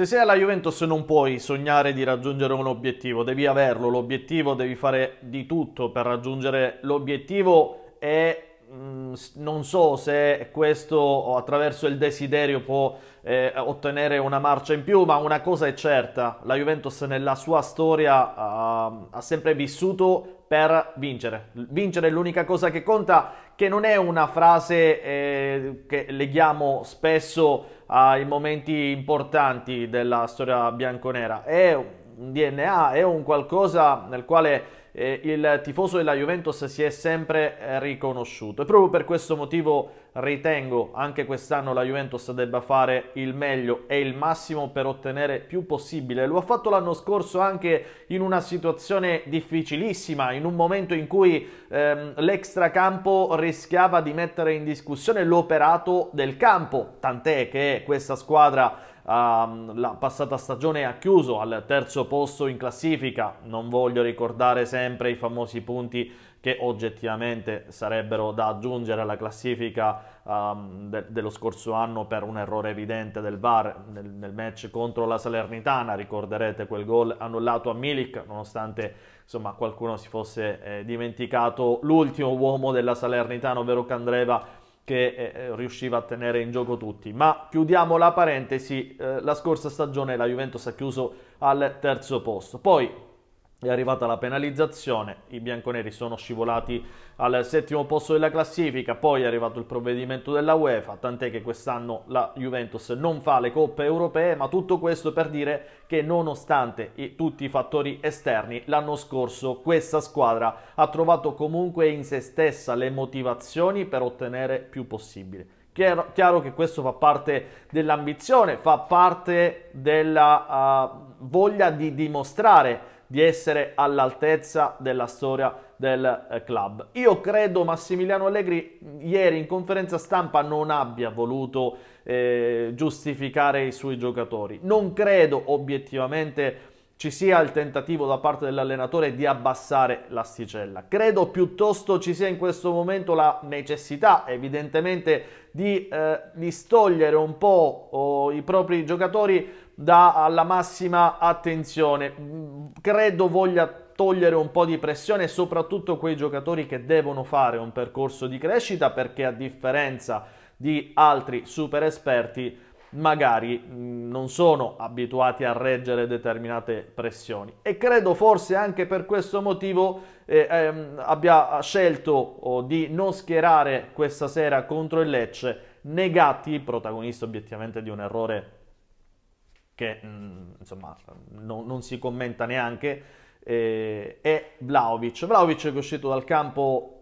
Se sei alla Juventus non puoi sognare di raggiungere un obiettivo, devi averlo, l'obiettivo devi fare di tutto per raggiungere l'obiettivo e Mm, non so se questo attraverso il desiderio può eh, ottenere una marcia in più, ma una cosa è certa, la Juventus nella sua storia uh, ha sempre vissuto per vincere. Vincere è l'unica cosa che conta, che non è una frase eh, che leghiamo spesso ai momenti importanti della storia bianconera, è un DNA, è un qualcosa nel quale eh, il tifoso della Juventus si è sempre eh, riconosciuto e proprio per questo motivo ritengo anche quest'anno la Juventus debba fare il meglio e il massimo per ottenere più possibile. Lo ha fatto l'anno scorso anche in una situazione difficilissima, in un momento in cui ehm, l'extracampo rischiava di mettere in discussione l'operato del campo, tant'è che questa squadra Ehm, la passata stagione ha chiuso al terzo posto in classifica, non voglio ricordare sempre i famosi punti che oggettivamente sarebbero da aggiungere alla classifica um, de dello scorso anno per un errore evidente del VAR nel, nel match contro la Salernitana, ricorderete quel gol annullato a Milik nonostante insomma, qualcuno si fosse eh, dimenticato l'ultimo uomo della Salernitana, ovvero Candreva che eh, eh, riusciva a tenere in gioco tutti. Ma chiudiamo la parentesi, eh, la scorsa stagione la Juventus ha chiuso al terzo posto. Poi è arrivata la penalizzazione, i bianconeri sono scivolati al settimo posto della classifica, poi è arrivato il provvedimento della UEFA, tant'è che quest'anno la Juventus non fa le coppe europee, ma tutto questo per dire che nonostante tutti i fattori esterni, l'anno scorso questa squadra ha trovato comunque in se stessa le motivazioni per ottenere più possibile. Chiaro, chiaro, che questo fa parte dell'ambizione, fa parte della uh, voglia di dimostrare di essere all'altezza della storia del eh, club. Io credo Massimiliano Allegri ieri in conferenza stampa non abbia voluto eh, giustificare i suoi giocatori. Non credo obiettivamente ci sia il tentativo da parte dell'allenatore di abbassare l'asticella. Credo piuttosto ci sia in questo momento la necessità, evidentemente, di eh, distogliere un po' oh, i propri giocatori dalla massima attenzione. Mm, credo voglia togliere un po' di pressione soprattutto quei giocatori che devono fare un percorso di crescita perché a differenza di altri super esperti magari mm, non sono abituati a reggere determinate pressioni e credo forse anche per questo motivo eh, ehm, abbia scelto oh, di non schierare questa sera contro il Lecce Negati, protagonista obiettivamente di un errore che mh, mm, insomma no, non si commenta neanche, eh, è Vlaovic. Vlaovic è uscito dal campo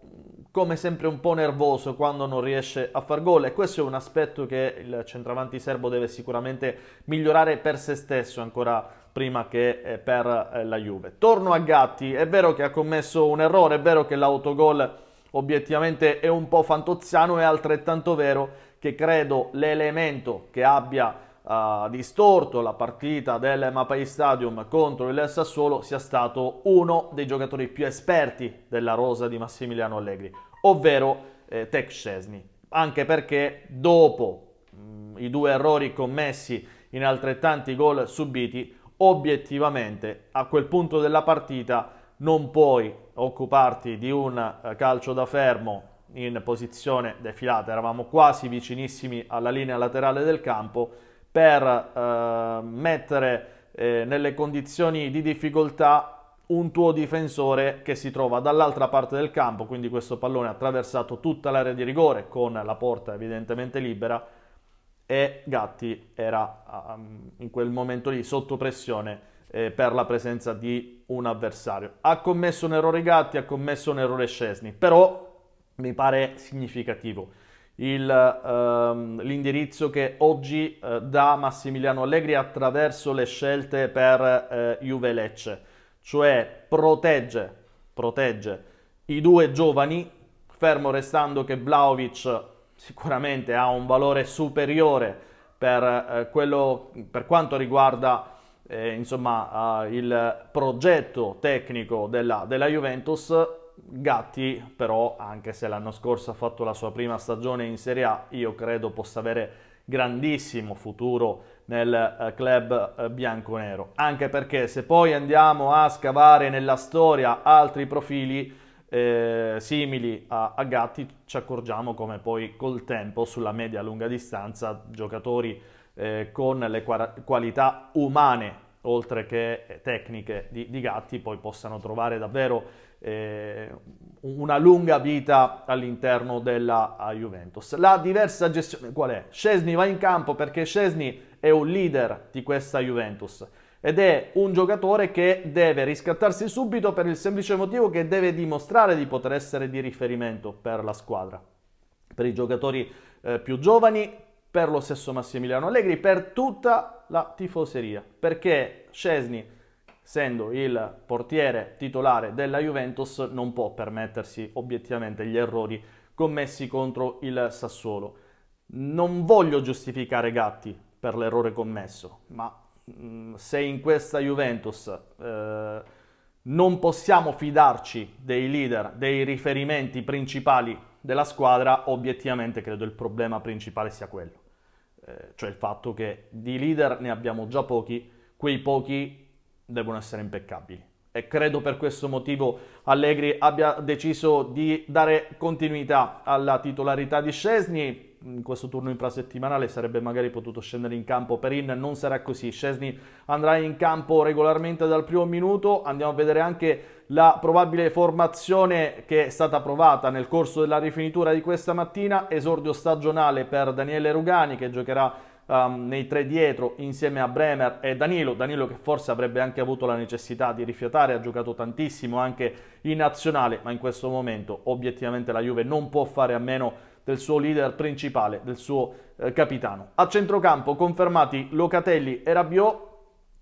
come sempre un po' nervoso quando non riesce a far gol e questo è un aspetto che il centravanti serbo deve sicuramente migliorare per se stesso ancora prima che eh, per eh, la Juve. Torno a Gatti, è vero che ha commesso un errore, è vero che l'autogol obiettivamente è un po' fantozziano, è altrettanto vero che credo l'elemento che abbia uh, distorto la partita del Mapai Stadium contro il Sassuolo sia stato uno dei giocatori più esperti della rosa di Massimiliano Allegri, ovvero eh, Tech Scesni. Anche perché dopo mh, mm, i due errori commessi in altrettanti gol subiti, obiettivamente a quel punto della partita non puoi occuparti di un eh, calcio da fermo in posizione defilata, eravamo quasi vicinissimi alla linea laterale del campo per eh, mettere eh, nelle condizioni di difficoltà un tuo difensore che si trova dall'altra parte del campo, quindi questo pallone ha attraversato tutta l'area di rigore con la porta evidentemente libera e Gatti era um, in quel momento lì sotto pressione eh, per la presenza di un avversario. Ha commesso un errore Gatti, ha commesso un errore Scesni, però mi pare significativo il, ehm, l'indirizzo che oggi eh, dà Massimiliano Allegri attraverso le scelte per eh, Juve Lecce, cioè protegge, protegge i due giovani, fermo restando che Vlaovic sicuramente ha un valore superiore per, eh, quello, per quanto riguarda eh, insomma, eh, il progetto tecnico della, della Juventus, Gatti però, anche se l'anno scorso ha fatto la sua prima stagione in Serie A, io credo possa avere grandissimo futuro nel eh, club eh, bianconero Anche perché se poi andiamo a scavare nella storia altri profili eh, simili a, a Gatti, ci accorgiamo come poi col tempo, sulla media-lunga distanza, giocatori eh, con le qualità umane oltre che tecniche di, di Gatti poi possano trovare davvero eh, una lunga vita all'interno della eh, Juventus. La diversa gestione qual è? Scesni va in campo perché Scesni è un leader di questa Juventus ed è un giocatore che deve riscattarsi subito per il semplice motivo che deve dimostrare di poter essere di riferimento per la squadra, per i giocatori eh, più giovani, per lo stesso Massimiliano Allegri, per tutta la tifoseria, perché Scesni essendo il portiere titolare della Juventus, non può permettersi obiettivamente gli errori commessi contro il Sassuolo. Non voglio giustificare Gatti per l'errore commesso, ma mm, se in questa Juventus eh, non possiamo fidarci dei leader, dei riferimenti principali della squadra, obiettivamente credo il problema principale sia quello. Eh, cioè il fatto che di leader ne abbiamo già pochi, quei pochi devono essere impeccabili. E credo per questo motivo Allegri abbia deciso di dare continuità alla titolarità di Scesni. In questo turno infrasettimanale sarebbe magari potuto scendere in campo per In, non sarà così. Scesni andrà in campo regolarmente dal primo minuto. Andiamo a vedere anche la probabile formazione che è stata provata nel corso della rifinitura di questa mattina. Esordio stagionale per Daniele Rugani che giocherà um, nei tre dietro insieme a Bremer e Danilo, Danilo che forse avrebbe anche avuto la necessità di rifiatare, ha giocato tantissimo anche in nazionale, ma in questo momento obiettivamente la Juve non può fare a meno del suo leader principale, del suo eh, capitano. A centrocampo confermati Locatelli e Rabiot,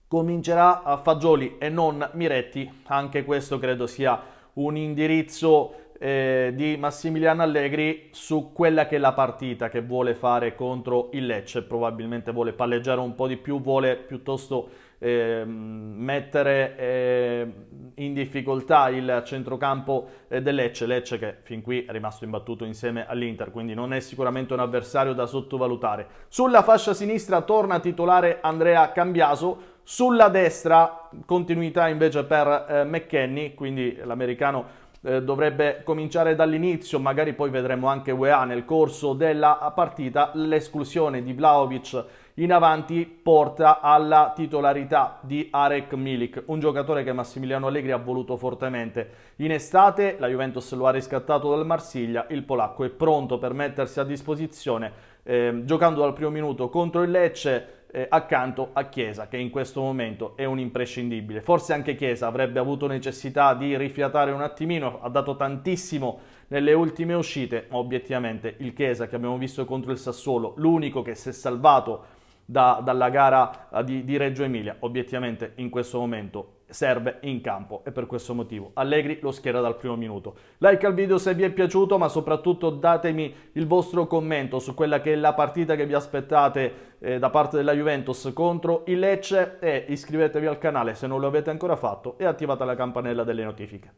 comincerà a eh, Fagioli e non Miretti, anche questo credo sia un indirizzo eh, di Massimiliano Allegri su quella che è la partita che vuole fare contro il Lecce, probabilmente vuole palleggiare un po' di più, vuole piuttosto eh, mettere eh, in difficoltà il centrocampo eh, del Lecce, Lecce che fin qui è rimasto imbattuto insieme all'Inter, quindi non è sicuramente un avversario da sottovalutare. Sulla fascia sinistra torna titolare Andrea Cambiaso, sulla destra continuità invece per eh, McKenny, quindi l'americano eh, dovrebbe cominciare dall'inizio, magari poi vedremo anche UEA nel corso della partita, l'esclusione di Vlaovic in avanti porta alla titolarità di Arek Milik, un giocatore che Massimiliano Allegri ha voluto fortemente. In estate la Juventus lo ha riscattato dal Marsiglia, il polacco è pronto per mettersi a disposizione, eh, giocando dal primo minuto contro il Lecce, eh, accanto a Chiesa, che in questo momento è un imprescindibile. Forse anche Chiesa avrebbe avuto necessità di rifiatare un attimino, ha dato tantissimo nelle ultime uscite, ma obiettivamente il Chiesa che abbiamo visto contro il Sassuolo, l'unico che si è salvato da, dalla gara eh, di, di Reggio Emilia, obiettivamente in questo momento serve in campo e per questo motivo Allegri lo schiera dal primo minuto. Like al video se vi è piaciuto ma soprattutto datemi il vostro commento su quella che è la partita che vi aspettate eh, da parte della Juventus contro il Lecce e iscrivetevi al canale se non lo avete ancora fatto e attivate la campanella delle notifiche.